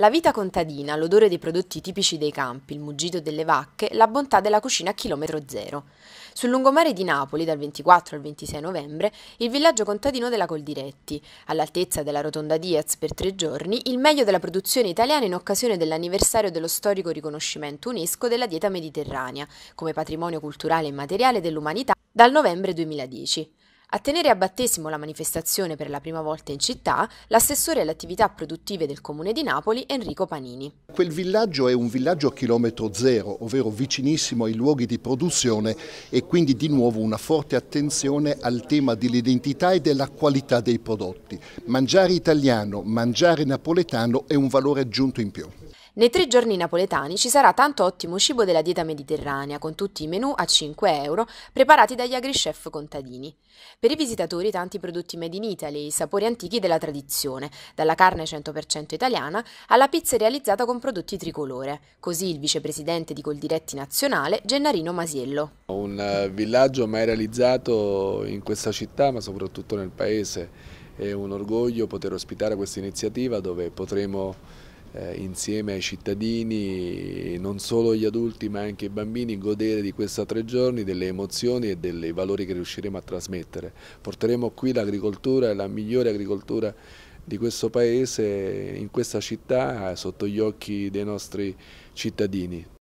La vita contadina, l'odore dei prodotti tipici dei campi, il muggito delle vacche, la bontà della cucina a chilometro zero. Sul lungomare di Napoli, dal 24 al 26 novembre, il villaggio contadino della Coldiretti, all'altezza della rotonda Diaz per tre giorni, il meglio della produzione italiana in occasione dell'anniversario dello storico riconoscimento UNESCO della dieta mediterranea, come patrimonio culturale e materiale dell'umanità, dal novembre 2010. A tenere a battesimo la manifestazione per la prima volta in città, l'assessore alle attività produttive del Comune di Napoli, Enrico Panini. Quel villaggio è un villaggio a chilometro zero, ovvero vicinissimo ai luoghi di produzione e quindi di nuovo una forte attenzione al tema dell'identità e della qualità dei prodotti. Mangiare italiano, mangiare napoletano è un valore aggiunto in più. Nei tre giorni napoletani ci sarà tanto ottimo cibo della dieta mediterranea, con tutti i menù a 5 euro preparati dagli agri-chef contadini. Per i visitatori tanti prodotti made in Italy, i sapori antichi della tradizione, dalla carne 100% italiana alla pizza realizzata con prodotti tricolore. Così il vicepresidente di Coldiretti Nazionale, Gennarino Masiello. Un eh, villaggio mai realizzato in questa città, ma soprattutto nel paese. È un orgoglio poter ospitare questa iniziativa dove potremo eh, insieme ai cittadini, non solo gli adulti ma anche i bambini, godere di questi tre giorni delle emozioni e dei valori che riusciremo a trasmettere. Porteremo qui l'agricoltura, la migliore agricoltura di questo paese, in questa città, eh, sotto gli occhi dei nostri cittadini.